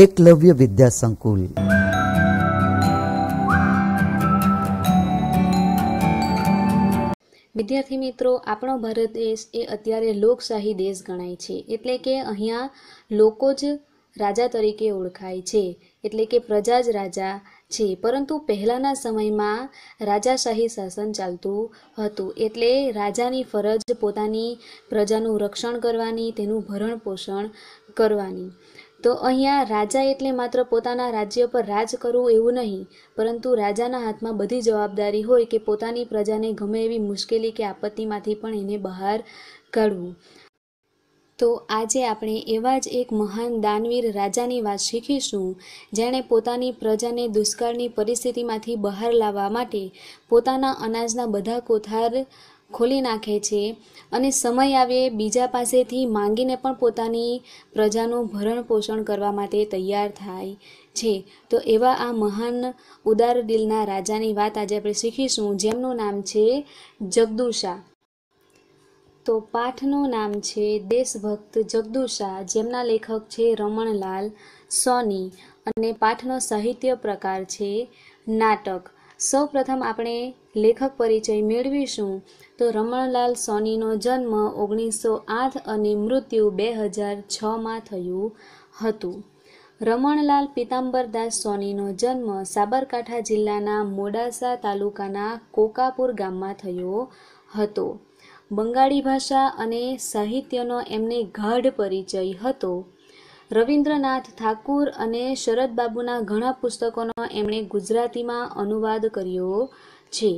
એકલવ્ય વિદ્યા સંકુલ વિદ્યાર્થી મિત્રો આપણો ભારત દેશ એ અત્યારે લોકશાહી દેશ ગણાય છે એટલે કે અહીંયા લોકો જ રાજા તરીકે ઓળખાય છે એટલે કે પ્રજા જ રાજા છે પરંતુ પહેલાંના સમયમાં રાજાશાહી શાસન ચાલતું હતું એટલે રાજાની ફરજ પોતાની પ્રજાનું રક્ષણ કરવાની તેનું ભરણ પોષણ કરવાની તો અહીંયા રાજા એટલે માત્ર પોતાના રાજ્ય પર રાજ કરવું એવું નહીં પરંતુ રાજાના હાથમાં બધી જવાબદારી હોય કે પોતાની પ્રજાને ગમે એવી મુશ્કેલી કે આપત્તિમાંથી પણ એને બહાર કાઢવું તો આજે આપણે એવા જ એક મહાન દાનવીર રાજાની વાત શીખીશું જેણે પોતાની પ્રજાને દુષ્કાળની પરિસ્થિતિમાંથી બહાર લાવવા માટે પોતાના અનાજના બધા કોથાર ખોલી નાખે છે અને સમય આવે બીજા પાસેથી માંગીને પણ પોતાની પ્રજાનું ભરણ પોષણ કરવા માટે તૈયાર થાય છે તો એવા આ મહાન ઉદાર દિલના રાજાની વાત આજે આપણે શીખીશું જેમનું નામ છે જગદુષા તો પાઠનું નામ છે દેશભક્ત જગદુષા જેમના લેખક છે રમણલાલ સોની અને પાઠનો સાહિત્ય પ્રકાર છે નાટક સૌપ્રથમ આપણે લેખક પરિચય મેળવીશું તો રમણલાલ સોનીનો જન્મ ઓગણીસો આઠ અને મૃત્યુ બે હજાર છમાં થયું હતું રમણલાલ પિતાંબરદાસ સોનીનો જન્મ સાબરકાંઠા જિલ્લાના મોડાસા તાલુકાના કોકાપુર ગામમાં થયો હતો બંગાળી ભાષા અને સાહિત્યનો એમને ગાઢ પરિચય હતો રવિન્દ્રનાથ ઠાકુર અને શરદબાબુના ઘણા પુસ્તકોનો એમણે ગુજરાતીમાં અનુવાદ કર્યો છે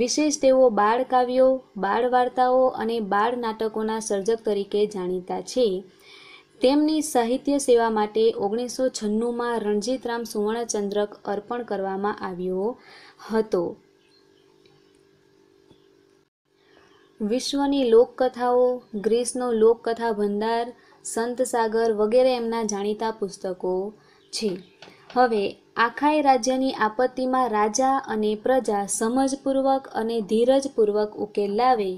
વિશેષ તેઓ બાળ કાવ્યો બાળ વાર્તાઓ અને બાળ નાટકોના સર્જક તરીકે જાણીતા છે તેમની સાહિત્ય સેવા માટે ઓગણીસો છન્નુંમાં રણજીતરામ સુવર્ણચંદ્રક અર્પણ કરવામાં આવ્યો હતો વિશ્વની લોકકથાઓ ગ્રીસનો લોકકથા ભંડાર સંત સાગર વગેરે એમના જાણીતા પુસ્તકો છે હવે આખાય રાજ્યની આપત્તિમાં રાજા અને પ્રજા સમજપૂર્વક અને ધીરજપૂર્વક ઉકેલ લાવે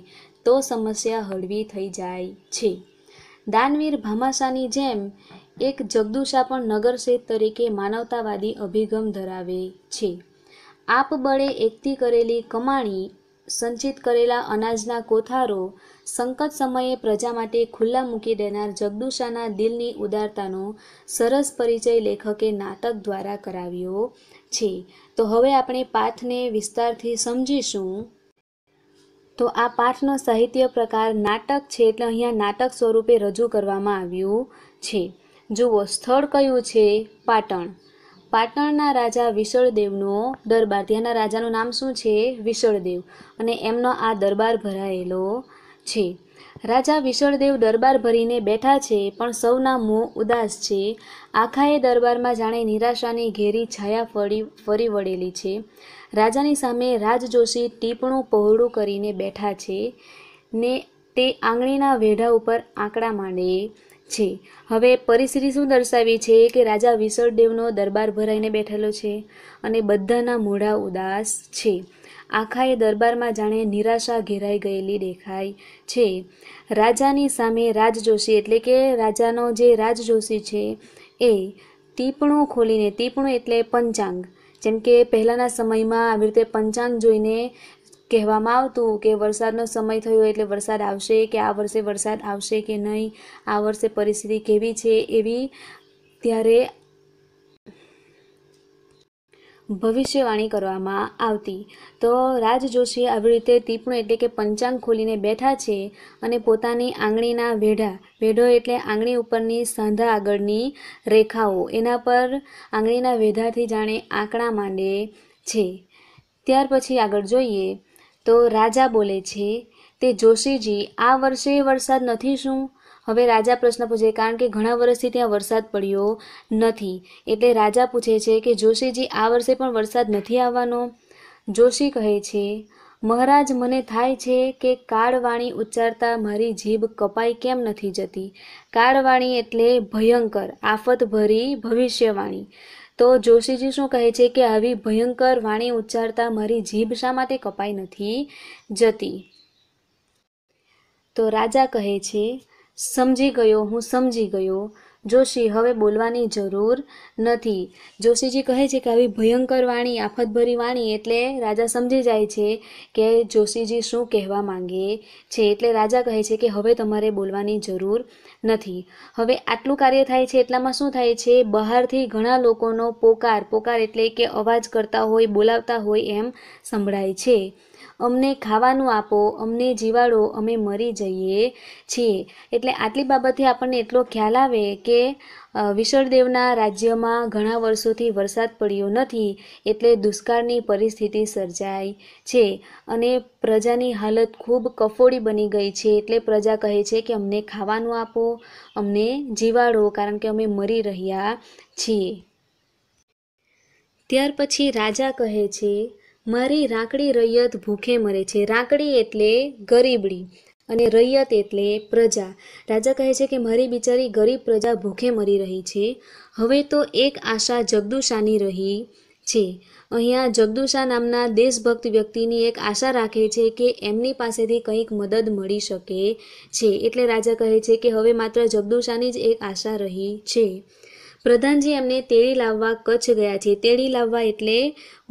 તો સમસ્યા હળવી થઈ જાય છે દાનવીર ભામાશાની જેમ એક જગદુષા પણ નગરશેઠ તરીકે માનવતાવાદી અભિગમ ધરાવે છે આપબળે એકઠી કરેલી કમાણી સંચિત કરેલા અનાજના કોથારો સંકટ સમયે પ્રજા માટે ખુલ્લા મૂકી દેનાર જગદુશાના દિલની ઉદારતાનો સરસ પરિચય લેખકે નાટક દ્વારા કરાવ્યો છે તો હવે આપણે પાઠને વિસ્તારથી સમજીશું તો આ પાઠનો સાહિત્ય પ્રકાર નાટક છે એટલે અહીંયા નાટક સ્વરૂપે રજૂ કરવામાં આવ્યું છે જુઓ સ્થળ કયું છે પાટણ પાટણના રાજા વિશળદેવનો દરબાર ત્યાંના રાજાનું નામ શું છે વિશળદેવ અને એમનો આ દરબાર ભરાયેલો છે રાજા વિશળદેવ દરબાર ભરીને બેઠા છે પણ સૌના મોં ઉદાસ છે આખાએ દરબારમાં જાણે નિરાશાની ઘેરી છાયા ફરી ફરી વળેલી છે રાજાની સામે રાજજોશી ટીપણું પહોળું કરીને બેઠા છે ને તે આંગળીના વેઢા ઉપર આંકડા માંડે છે હવે પરિસ્થિતિ શું દર્શાવી છે કે રાજા વિસળદેવનો દરબાર ભરાઈને બેઠેલો છે અને બધાના મોઢા ઉદાસ છે આખા એ દરબારમાં જાણે નિરાશા ઘેરાઈ ગયેલી દેખાય છે રાજાની સામે રાજજોશી એટલે કે રાજાનો જે રાજજોશી છે એ તીપણું ખોલીને તીપણું એટલે પંચાંગ જેમ કે પહેલાંના સમયમાં આવી રીતે પંચાંગ જોઈને કહેવામાં આવતું કે વરસાદનો સમય થયો એટલે વરસાદ આવશે કે આ વર્ષે વરસાદ આવશે કે નહીં આ વર્ષે પરિસ્થિતિ કેવી છે એવી ત્યારે ભવિષ્યવાણી કરવામાં આવતી તો રાજ જોશી આવી રીતે ટીપણું એટલે કે પંચાંગ ખોલીને બેઠા છે અને પોતાની આંગળીના વેઢા વેઢો એટલે આંગળી ઉપરની સાંધા આગળની રેખાઓ એના પર આંગળીના વેઢાથી જાણે આંકડા માંડે છે ત્યાર પછી આગળ જોઈએ તો રાજા બોલે છે તે જોશીજી આ વર્ષે વરસાદ નથી શું હવે રાજા પ્રશ્ન પૂછે કારણ કે ઘણા વર્ષથી ત્યાં વરસાદ પડ્યો નથી એટલે રાજા પૂછે છે કે જોશીજી આ વર્ષે પણ વરસાદ નથી આવવાનો જોશી કહે છે મહારાજ મને થાય છે કે કાળવાણી ઉચ્ચારતા મારી જીભ કપાઈ કેમ નથી જતી કાળવાણી એટલે ભયંકર આફતભરી ભવિષ્યવાણી તો જોશીજી શું કહે છે કે આવી ભયંકર વાણી ઉચ્ચારતા મારી જીભ શા માટે કપાઈ નથી જતી તો રાજા કહે છે સમજી ગયો હું સમજી ગયો જોશી હવે બોલવાની જરૂર નથી જોશીજી કહે છે કે આવી ભયંકર વાણી આફતભરી વાણી એટલે રાજા સમજી જાય છે કે જોશીજી શું કહેવા માંગે છે એટલે રાજા કહે છે કે હવે તમારે બોલવાની જરૂર નથી હવે આટલું કાર્ય થાય છે એટલામાં શું થાય છે બહારથી ઘણા લોકોનો પોકાર પોકાર એટલે કે અવાજ કરતા હોય બોલાવતા હોય એમ સંભળાય છે અમને ખાવાનું આપો અમને જીવાડો અમે મરી જઈએ છીએ એટલે આટલી બાબતે આપણને એટલો ખ્યાલ આવે કે વિશળદેવના રાજ્યમાં ઘણા વર્ષોથી વરસાદ પડ્યો નથી એટલે દુષ્કાળની પરિસ્થિતિ સર્જાય છે અને પ્રજાની હાલત ખૂબ કફોડી બની ગઈ છે એટલે પ્રજા કહે છે કે અમને ખાવાનું આપો અમને જીવાડો કારણ કે અમે મરી રહ્યા છીએ ત્યાર પછી રાજા કહે છે મારી રાકડી રૈયત ભૂખે મરે છે રાકડી એટલે ગરીબડી અને રૈયત એટલે પ્રજા રાજા કહે છે કે મારી બિચારી ગરીબ પ્રજા ભૂખે મરી રહી છે હવે તો એક આશા જગદુશાની રહી છે અહીંયા જગદુષા નામના દેશભક્ત વ્યક્તિની એક આશા રાખે છે કે એમની પાસેથી કંઈક મદદ મળી શકે છે એટલે રાજા કહે છે કે હવે માત્ર જગદુશાની જ એક આશા રહી છે પ્રધાનજી એમને તેડી લાવવા કચ્છ ગયા છે તેડી લાવવા એટલે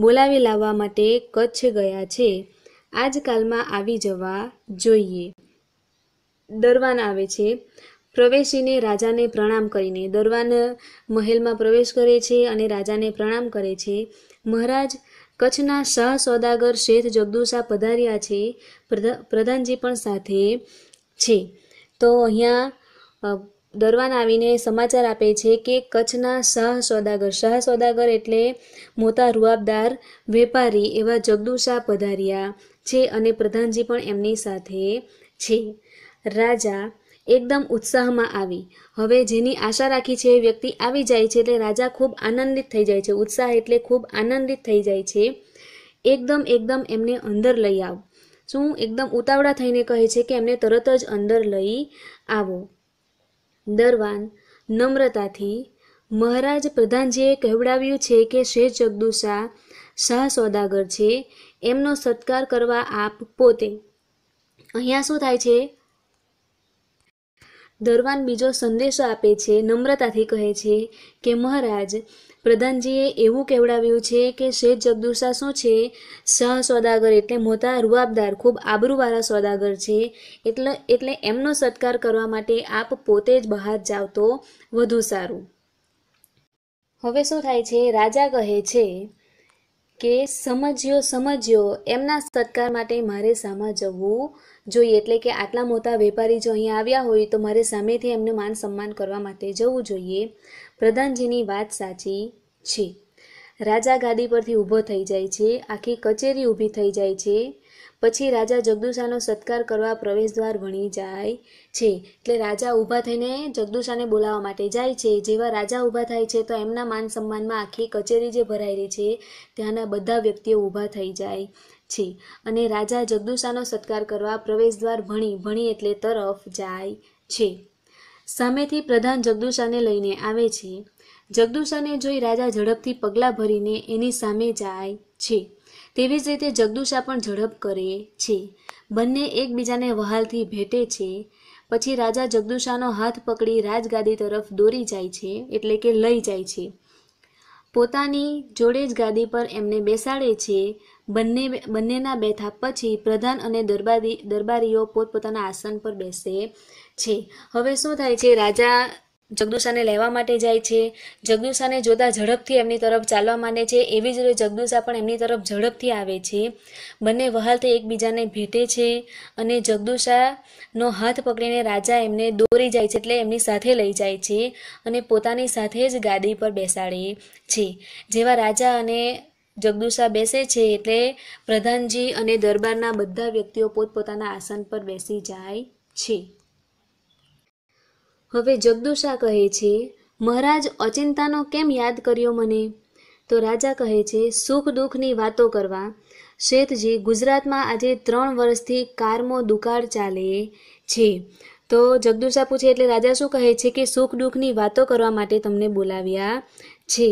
બોલાવી લાવવા માટે કચ્છ ગયા છે આજકાલમાં આવી જવા જોઈએ દરવાન આવે છે પ્રવેશીને રાજાને પ્રણામ કરીને દરવાન મહેલમાં પ્રવેશ કરે છે અને રાજાને પ્રણામ કરે છે મહારાજ કચ્છના શાહ સોદાગર શેઠ જગદુશા પધાર્યા છે પ્રધાનજી પણ સાથે છે તો અહીંયા દરવાન આવીને સમાચાર આપે છે કે કચ્છના શાહ સોદાગર શાહ સોદાગર એટલે મોટા રૂઆબદાર વેપારી એવા જગદુ શાહ પધાર્યા છે અને પ્રધાનજી પણ એમની સાથે છે રાજા એકદમ ઉત્સાહમાં આવી હવે જેની આશા રાખી છે એ વ્યક્તિ આવી જાય છે એટલે રાજા ખૂબ આનંદિત થઈ જાય છે ઉત્સાહ એટલે ખૂબ આનંદિત થઈ જાય છે એકદમ એકદમ એમને અંદર લઈ આવ શું એકદમ ઉતાવળા થઈને કહે છે કે એમને તરત જ અંદર લઈ આવો દરવાન નમ્રતાથી મહારાજ પ્રધાનજીએ કહેવડાવ્યું છે કે શેઠ જગદુશા શાહ સોદાગર છે એમનો સત્કાર કરવા આપ પોતે અહીંયા શું થાય છે દરવાન બીજો સંદેશો આપે છે નમ્રતાથી કહે છે કે મહારાજ પ્રધાનજીએ એવું કેવડાવ્યું છે કે શેઠ જગદુષા શું છે શાહ સોદાગર એટલે મોટા રૂઆબદાર ખૂબ આબરૂવાળા સોદાગર છે એટલે એટલે એમનો સત્કાર કરવા માટે આપ પોતે જ બહાર જાવ તો વધુ સારું હવે શું થાય છે રાજા કહે છે કે સમજ્યો સમજ્યો એમના સત્કાર માટે મારે સામા જવું જોઈએ એટલે કે આટલા મોટા વેપારી જો અહીંયા આવ્યા હોય તો મારે સામેથી એમનું માન સન્માન કરવા માટે જવું જોઈએ પ્રધાનજીની વાત સાચી છે રાજા ગાદી પરથી ઊભો થઈ જાય છે આખી કચેરી ઊભી થઈ જાય છે પછી રાજા જગદુશાનો સત્કાર કરવા પ્રવેશદ્વાર વણી જાય છે એટલે રાજા ઊભા થઈને જગદુશાને બોલાવવા માટે જાય છે જેવા રાજા ઊભા થાય છે તો એમના માન સન્માનમાં આખી કચેરી જે ભરાયેલી છે ત્યાંના બધા વ્યક્તિઓ ઊભા થઈ જાય છે અને રાજા જગદુશાનો સત્કાર કરવા પ્રવેશદ્વાર ભણી ભણી એટલે તરફ જાય છે સામેથી પ્રધાન જગદુશાને લઈને આવે છે જગદુશાને જોઈ રાજા ઝડપથી પગલાં ભરીને એની સામે જાય છે તેવી જ રીતે જગદુશા પણ ઝડપ કરે છે બંને એકબીજાને વહાલથી ભેટે છે પછી રાજા જગદુશાનો હાથ પકડી રાજગાદી તરફ દોરી જાય છે એટલે કે લઈ જાય છે પોતાની જોડે જ ગાદી પર એમને બેસાડે છે બંને બંનેના બેઠા પછી પ્રધાન અને દરબારી દરબારીઓ પોતપોતાના આસન પર બેસે છે હવે શું થાય છે રાજા જગદુષાને લેવા માટે જાય છે જગદુષાને જોતા ઝડપથી એમની તરફ ચાલવા માંડે છે એવી જ રીતે જગદુષા પણ એમની તરફ ઝડપથી આવે છે બંને વહાલથી એકબીજાને ભેટે છે અને જગદુષાનો હાથ પકડીને રાજા એમને દોરી જાય છે એટલે એમની સાથે લઈ જાય છે અને પોતાની સાથે જ ગાદી પર બેસાડે છે જેવા રાજા અને જગદુષા બેસે છે એટલે પ્રધાનજી અને દરબારના બધા વ્યક્તિઓ પોતપોતાના આસન પર બેસી જાય છે હવે જગદુષા કહે છે મહારાજ અચિંતાનો કેમ યાદ કર્યો મને તો રાજા કહે છે સુખ દુઃખની વાતો કરવા શેઠજી ગુજરાતમાં આજે ત્રણ વર્ષથી કારમો દુકાળ ચાલે છે તો જગદુષા પૂછે એટલે રાજા શું કહે છે કે સુખ દુઃખની વાતો કરવા માટે તમને બોલાવ્યા છે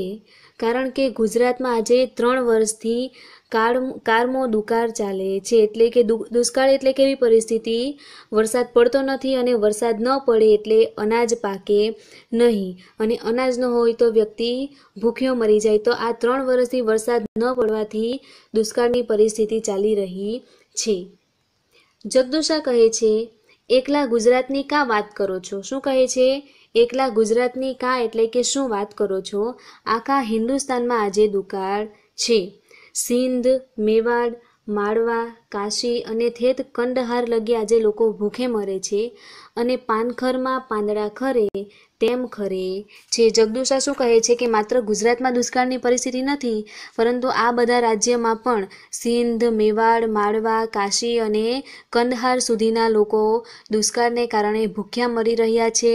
કારણ કે ગુજરાતમાં આજે ત્રણ વર્ષથી કાળ કારમો દુકાળ ચાલે છે એટલે કે દુષ્કાળ એટલે કેવી પરિસ્થિતિ વરસાદ પડતો નથી અને વરસાદ ન પડે એટલે અનાજ પાકે નહીં અને અનાજ ન હોય તો વ્યક્તિ ભૂખ્યો મરી જાય તો આ ત્રણ વર્ષથી વરસાદ ન પડવાથી દુષ્કાળની પરિસ્થિતિ ચાલી રહી છે જગદુષા કહે છે એકલા ગુજરાતની કાં વાત કરો છો શું કહે છે એકલા ગુજરાતની કાં એટલે કે શું વાત કરો છો આખા હિન્દુસ્તાનમાં આજે દુકાળ છે સિંધ મેવાડ માળવા કાશી અને થેત કંડહાર લગી આજે લોકો ભૂખે મરે છે અને પાનખરમાં પાંદડા ખરે તેમ ખરે છે જગદુષા શું કહે છે કે માત્ર ગુજરાતમાં દુષ્કાળની પરિસ્થિતિ નથી પરંતુ આ બધા રાજ્યમાં પણ સિંધ મેવાડ માળવા કાશી અને કંદહાર સુધીના લોકો દુષ્કાળને કારણે ભૂખ્યા મરી રહ્યા છે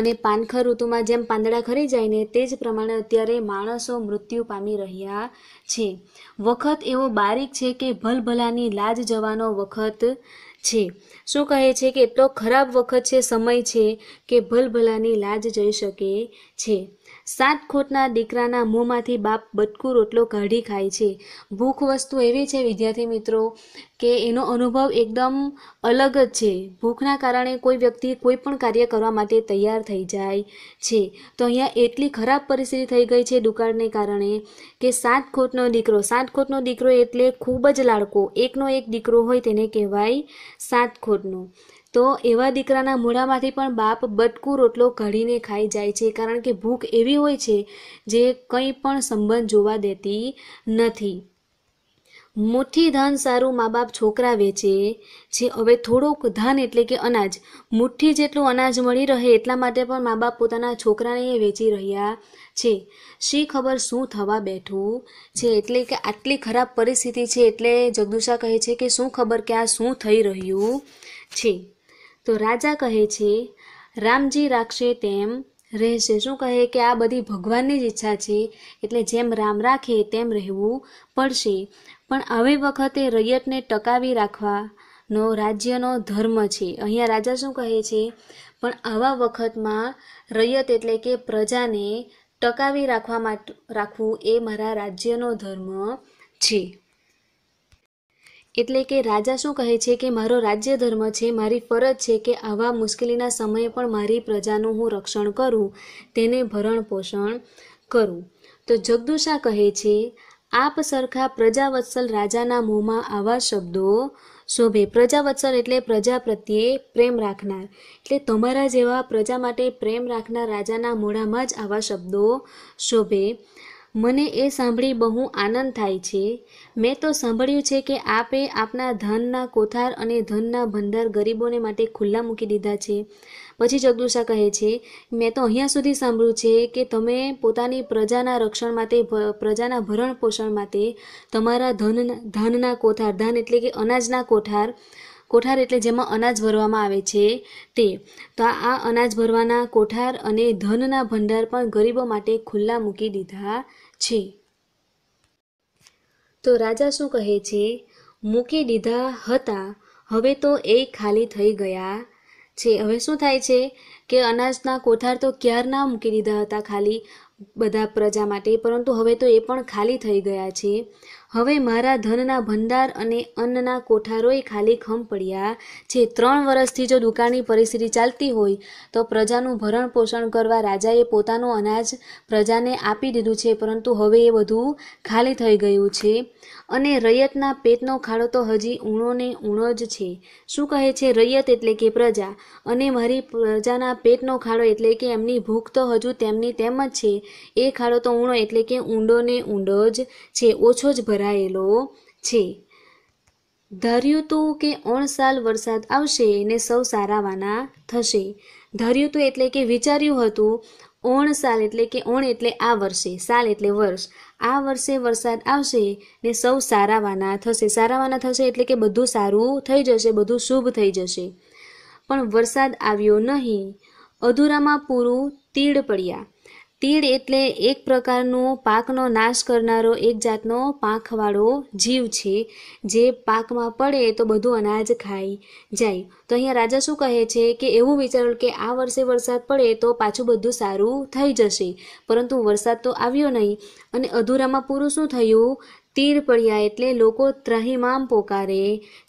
અને પાનખર ઋતુમાં જેમ પાંદડા ખરી જાય ને તે જ પ્રમાણે અત્યારે માણસો મૃત્યુ પામી રહ્યા છે વખત એવો બારીક છે કે ભલભલાની લાજ જવાનો વખત છે શું કહે છે કે એટલો ખરાબ વખત છે સમય છે કે ભલભલાની લાજ જઈ શકે છે સાત ખોટના દીકરાના મોંમાંથી બાપ બટકું રોટલો કાઢી ખાય છે ભૂખ વસ્તુ એવી છે વિદ્યાર્થી મિત્રો કે એનો અનુભવ એકદમ અલગ જ છે ભૂખના કારણે કોઈ વ્યક્તિ કોઈ પણ કાર્ય કરવા માટે તૈયાર થઈ જાય છે તો અહીંયા એટલી ખરાબ પરિસ્થિતિ થઈ ગઈ છે દુકાળને કારણે કે સાત ખોટનો દીકરો સાત ખોટનો દીકરો એટલે ખૂબ જ લાડકો એકનો એક દીકરો હોય તેને કહેવાય સાત ખોટનો તો એવા દીકરાના મોઢામાંથી પણ બાપ બટકું રોટલો ઘડીને ખાઈ જાય છે કારણ કે ભૂખ એવી હોય છે જે કંઈ પણ સંબંધ જોવા દેતી નથી મુઠ્ઠી ધન સારું મા બાપ છોકરા વેચે જે હવે થોડોક ધાન એટલે કે અનાજ મુઠ્ઠી જેટલું અનાજ મળી રહે એટલા માટે પણ મા બાપ પોતાના છોકરાને વેચી રહ્યા છે શી ખબર શું થવા બેઠું છે એટલે કે આટલી ખરાબ પરિસ્થિતિ છે એટલે જગદુષા કહે છે કે શું ખબર કે આ શું થઈ રહ્યું છે તો રાજા કહે છે રામજી રાખશે તેમ રહેશે શું કહે કે આ બધી ભગવાનની જ ઈચ્છા છે એટલે જેમ રામ રાખે તેમ રહેવું પડશે પણ આવી વખતે રૈયતને ટકાવી રાખવાનો રાજ્યનો ધર્મ છે અહીંયા રાજા શું કહે છે પણ આવા વખતમાં રૈયત એટલે કે પ્રજાને ટકાવી રાખવા માટે રાખવું એ મારા રાજ્યનો ધર્મ છે એટલે કે રાજા શું કહે છે કે મારો રાજ્ય ધર્મ છે મારી ફરજ છે કે આવા મુશ્કેલીના સમયે પણ મારી પ્રજાનું હું રક્ષણ કરું તેને ભરણ પોષણ કરું તો જગદુષા કહે છે આપ સરખા પ્રજાવત્સલ રાજાના મોંમાં આવા શબ્દો શોભે પ્રજાવત્સલ એટલે પ્રજા પ્રત્યે પ્રેમ રાખનાર એટલે તમારા જેવા પ્રજા માટે પ્રેમ રાખનાર રાજાના મોઢામાં જ આવા શબ્દો શોભે મને એ સાંભળી બહુ આનંદ થાય છે મેં તો સાંભળ્યું છે કે આપે આપના ધનના કોઠાર અને ધનના ભંડાર ગરીબોને માટે ખુલ્લા મૂકી દીધા છે પછી જગદુષા કહે છે મેં તો અહીંયા સુધી સાંભળ્યું છે કે તમે પોતાની પ્રજાના રક્ષણ માટે પ્રજાના ભરણ પોષણ માટે તમારા ધન ધનના કોઠાર ધન એટલે કે અનાજના કોઠાર કોઠાર એટલે જેમાં અનાજ ભરવામાં આવે છે તે તો આ અનાજ ભરવાના કોઠાર અને ધનના ભંડાર પણ ગરીબો માટે ખુલ્લા મૂકી દીધા છે તો રાજા શું કહે છે મૂકી દીધા હતા હવે તો એ ખાલી થઈ ગયા છે હવે શું થાય છે કે અનાજના કોઠાર તો ક્યારના મૂકી દીધા હતા ખાલી બધા પ્રજા માટે પરંતુ હવે તો એ પણ ખાલી થઈ ગયા છે હવે મારા ધનના ભંડાર અને અન્નના કોઠારોએ ખાલી ખમ પડ્યા છે ત્રણ વર્ષથી જો દુકાળની પરિસ્થિતિ ચાલતી હોય તો પ્રજાનું ભરણ પોષણ કરવા રાજાએ પોતાનું અનાજ પ્રજાને આપી દીધું છે પરંતુ હવે એ બધું ખાલી થઈ ગયું છે અને રૈયતના પેટનો ખાડો તો હજી ઊણો ને ઊણો જ છે શું કહે છે રૈયત એટલે કે પ્રજા અને મારી પ્રજાના પેટનો ખાડો એટલે કે એમની ભૂખ તો હજુ તેમની તેમ જ છે એ ખાડો તો ઊણો એટલે કે ઊંડો ને ઊંડો જ છે ઓછો જ ભરા ભરાયેલો છે ધાર્યું તું કે ઓણ સાલ વરસાદ આવશે ને સૌ સારાવાના થશે ધાર્યું તું એટલે કે વિચાર્યું હતું ઓણ સાલ એટલે કે ઓણ એટલે આ વર્ષે સાલ એટલે વર્ષ આ વર્ષે વરસાદ આવશે ને સૌ સારાવાના થશે સારાવાના થશે એટલે કે બધું સારું થઈ જશે બધું શુભ થઈ જશે પણ વરસાદ આવ્યો નહીં અધૂરામાં પૂરું તીડ પડ્યા તીડ એટલે એક પ્રકારનો પાકનો નાશ કરનારો એક જાતનો પાંખવાળો જીવ છે જે પાકમાં પડે તો બધું અનાજ ખાઈ જાય તો અહીંયા રાજા શું કહે છે કે એવું વિચાર્યું કે આ વર્ષે વરસાદ પડે તો પાછું બધું સારું થઈ જશે પરંતુ વરસાદ તો આવ્યો નહીં અને અધૂરામાં પૂરું શું થયું તીર પડ્યા એટલે લોકો ત્રહિમામ પોકારે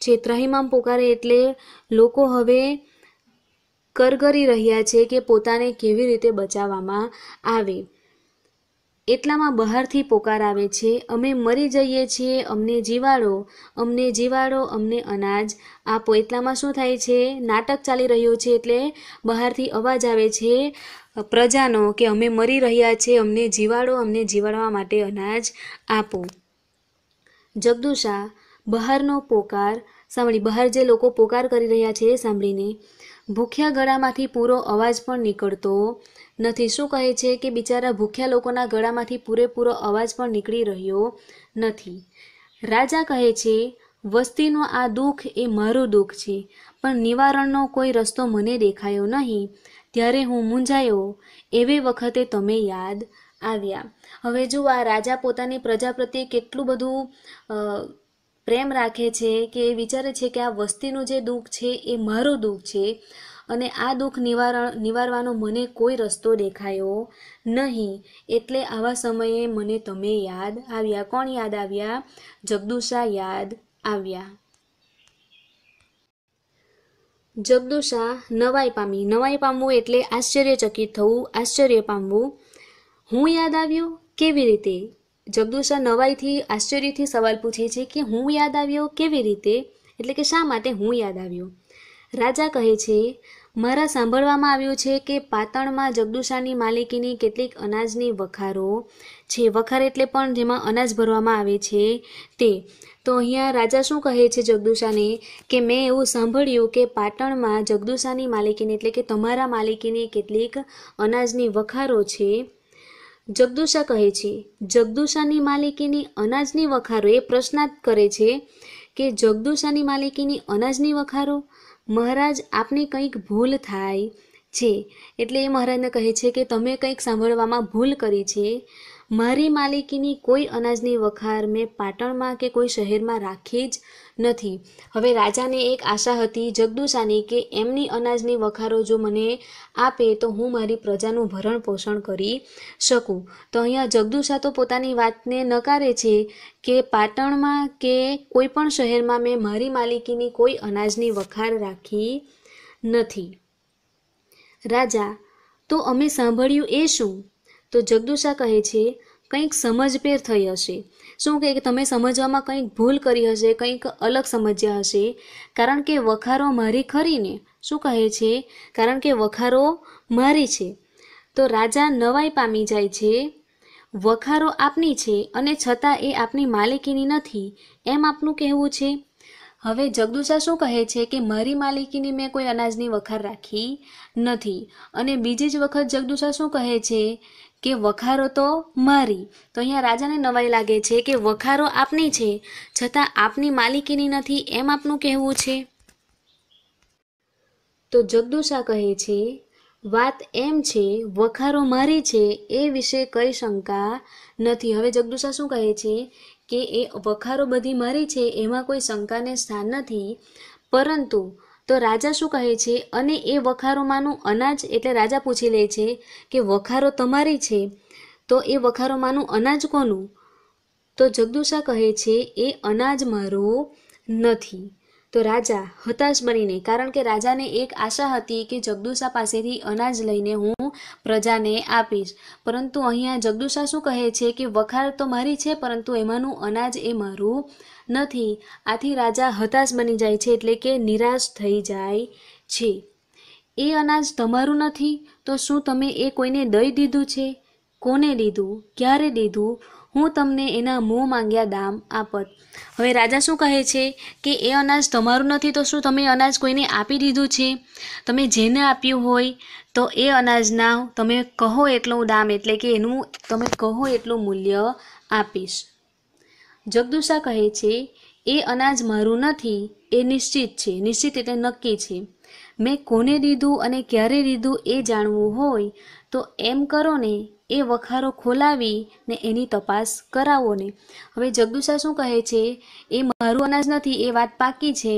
છે ત્રહિમામ પોકારે એટલે લોકો હવે કરગરી રહ્યા છે કે પોતાને કેવી રીતે બચાવવામાં આવે એટલામાં બહારથી પોકાર આવે છે અમે મરી જઈએ છીએ અમને જીવાડો અમને જીવાડો અમને અનાજ આપો એટલામાં શું થાય છે નાટક ચાલી રહ્યું છે એટલે બહારથી અવાજ આવે છે પ્રજાનો કે અમે મરી રહ્યા છે અમને જીવાડો અમને જીવાડવા માટે અનાજ આપો જગદુષા બહારનો પોકાર સાંભળી બહાર જે લોકો પોકાર કરી રહ્યા છે સાંભળીને ભૂખ્યા ગળામાંથી પૂરો અવાજ પણ નીકળતો નથી શું કહે છે કે બિચારા ભૂખ્યા લોકોના ગળામાંથી પૂરેપૂરો અવાજ પણ નીકળી રહ્યો નથી રાજા કહે છે વસ્તીનો આ દુઃખ એ મારું દુઃખ છે પણ નિવારણનો કોઈ રસ્તો મને દેખાયો નહીં ત્યારે હું મૂંઝાયો એવી વખતે તમે યાદ આવ્યા હવે જો આ રાજા પોતાની પ્રજા પ્રત્યે કેટલું બધું પ્રેમ રાખે છે કે એ વિચારે છે કે આ વસ્તીનું જે દુઃખ છે એ મારું દુઃખ છે અને આ દુઃખ નિવારણ નિવારવાનો મને કોઈ રસ્તો દેખાયો નહીં એટલે આવા સમયે મને તમે યાદ આવ્યા કોણ યાદ આવ્યા જગદુષા યાદ આવ્યા જગદુષા નવાઈ પામી નવાઈ પામવું એટલે આશ્ચર્યચકિત થવું આશ્ચર્ય પામવું હું યાદ આવ્યો કેવી રીતે જગદુષા નવાઈથી આશ્ચર્યથી સવાલ પૂછે છે કે હું યાદ આવ્યો કેવી રીતે એટલે કે શા માટે હું યાદ આવ્યો રાજા કહે છે મારા સાંભળવામાં આવ્યું છે કે પાટણમાં જગદુષાની માલિકીની કેટલીક અનાજની વખારો છે વખાર એટલે પણ જેમાં અનાજ ભરવામાં આવે છે તે તો અહીંયા રાજા શું કહે છે જગદુષાને કે મેં એવું સાંભળ્યું કે પાટણમાં જગદુષાની માલિકીની એટલે કે તમારા માલિકીની કેટલીક અનાજની વખારો છે જગદુષા કહે છે જગદુષાની માલિકીની અનાજની વખારો એ પ્રશ્નાર્થ કરે છે કે જગદુષાની માલિકીની અનાજની વખારો મહારાજ આપની કંઈક ભૂલ થાય છે એટલે એ મહારાજને કહે છે કે તમે કંઈક સાંભળવામાં ભૂલ કરી છે મારી માલિકીની કોઈ અનાજની વખાર મેં પાટણમાં કે કોઈ શહેરમાં રાખી જ નથી હવે રાજાને એક આશા હતી જગદુશાની કે એમની અનાજની વખારો જો મને આપે તો હું મારી પ્રજાનું ભરણ પોષણ કરી શકું તો અહીંયા જગદુશા તો પોતાની વાતને નકારે છે કે પાટણમાં કે કોઈ પણ શહેરમાં મેં મારી માલિકીની કોઈ અનાજની વખાર રાખી નથી રાજા તો અમે સાંભળ્યું એ શું તો જગદુષા કહે છે કંઈક સમજપેર થઈ હશે શું કહે કે તમે સમજવામાં કંઈક ભૂલ કરી હશે કંઈક અલગ સમજ્યા હશે કારણ કે વખારો મારી ખરીને શું કહે છે કારણ કે વખારો મારી છે તો રાજા નવાઈ પામી જાય છે વખારો આપની છે અને છતાં એ આપની માલિકીની નથી એમ આપનું કહેવું છે હવે જગદુષા શું કહે છે કે મારી માલિકીની મેં કોઈ અનાજની વખાર રાખી નથી અને બીજી જ વખત જગદુષા શું કહે છે કે વખારો તો મારી તો અહીંયા રાજાને નવાઈ લાગે છે કે વખારો આપની છે છતાં આપની માલિકીની નથી એમ આપનું કહેવું છે તો જગદુષા કહે છે વાત એમ છે વખારો મારી છે એ વિશે કઈ શંકા નથી હવે જગદુષા શું કહે છે કે એ વખારો બધી મારી છે એમાં કોઈ શંકાને સ્થાન નથી પરંતુ તો રાજા શું કહે છે અને એ વખારોમાંનું અનાજ એટલે રાજા પૂછી લે છે કે વખારો તમારી છે તો એ વખારોમાંનું અનાજ કોનું તો જગદુષા કહે છે એ અનાજ મારું નથી તો રાજા હતાશ બનીને કારણ કે રાજાને એક આશા હતી કે જગદુષા પાસેથી અનાજ લઈને હું પ્રજાને આપીશ પરંતુ અહીંયા જગદુષા શું કહે છે કે વખાર તો મારી છે પરંતુ એમાંનું અનાજ એ મારું નથી આથી રાજા હતાશ બની જાય છે એટલે કે નિરાશ થઈ જાય છે એ અનાજ તમારું નથી તો શું તમે એ કોઈને દઈ દીધું છે કોને દીધું ક્યારે દીધું હું તમને એના મોં માંગ્યા દામ આપત હવે રાજા શું કહે છે કે એ અનાજ તમારું નથી તો શું તમે અનાજ કોઈને આપી દીધું છે તમે જેને આપ્યું હોય તો એ અનાજના તમે કહો એટલું દામ એટલે કે એનું તમે કહો એટલું મૂલ્ય આપીશ જગદુષા કહે છે એ અનાજ મારું નથી એ નિશ્ચિત છે નિશ્ચિત એટલે નક્કી છે મેં કોને દીધું અને ક્યારે દીધું એ જાણવું હોય તો એમ કરો ને એ વખારો ખોલાવી ને એની તપાસ કરાવો ને હવે જગદુષા શું કહે છે એ મારું અનાજ નથી એ વાત પાકી છે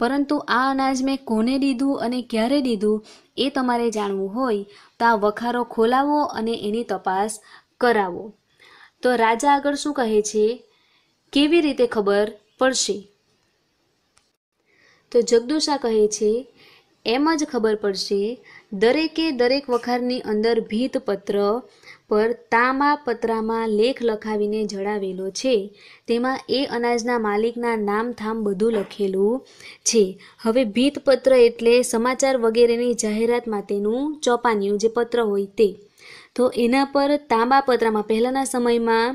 પરંતુ આ અનાજ મેં કોને દીધું અને ક્યારે દીધું એ તમારે જાણવું હોય તો આ વખારો ખોલાવો અને એની તપાસ કરાવો તો રાજા આગળ શું કહે છે કેવી રીતે ખબર પડશે તો જગદુષા કહે છે એમ જ ખબર પડશે દરેકે દરેક વખારની અંદર ભીતપત્ર પર તાંબા પત્રામાં લેખ લખાવીને જણાવેલો છે તેમાં એ અનાજના માલિકના નામ થામ બધું લખેલું છે હવે ભીતપત્ર એટલે સમાચાર વગેરેની જાહેરાત માટેનું ચોપાનિયું જે પત્ર હોય તે તો એના પર તાંબા પત્રમાં પહેલાંના સમયમાં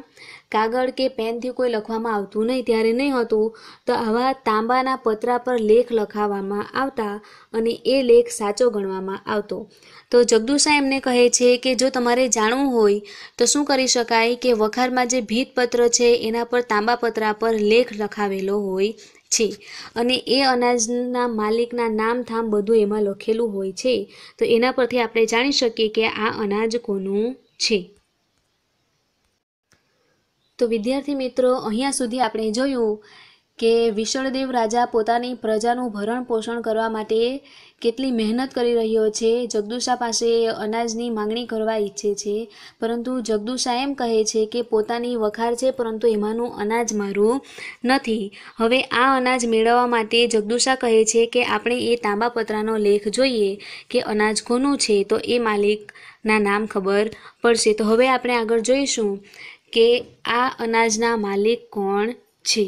કાગળ કે પેનથી કોઈ લખવામાં આવતું નહીં ત્યારે નહીં હતું તો આવા તાંબાના પતરા પર લેખ લખાવવામાં આવતા અને એ લેખ સાચો ગણવામાં આવતો તો જગદુશા એમને કહે છે કે જો તમારે જાણવું હોય તો શું કરી શકાય કે વખારમાં જે ભીતપત્ર છે એના પર તાંબા પત્રા પર લેખ લખાવેલો હોય છે અને એ અનાજના માલિકના નામ થામ બધું એમાં લખેલું હોય છે તો એના પરથી આપણે જાણી શકીએ કે આ અનાજ કોનું છે તો વિદ્યાર્થી મિત્રો અહીંયા સુધી આપણે જોયું કે વિષળદેવ રાજા પોતાની પ્રજાનું ભરણ પોષણ કરવા માટે કેટલી મહેનત કરી રહ્યો છે જગદુશા પાસે અનાજની માંગણી કરવા ઈચ્છે છે પરંતુ જગદુશા એમ કહે છે કે પોતાની વખાર છે પરંતુ એમાંનું અનાજ મારું નથી હવે આ અનાજ મેળવવા માટે જગદુશા કહે છે કે આપણે એ તાંબાપત્રાનો લેખ જોઈએ કે અનાજ કોનું છે તો એ માલિકના નામ ખબર પડશે તો હવે આપણે આગળ જોઈશું કે આ અનાજના માલિક કોણ છે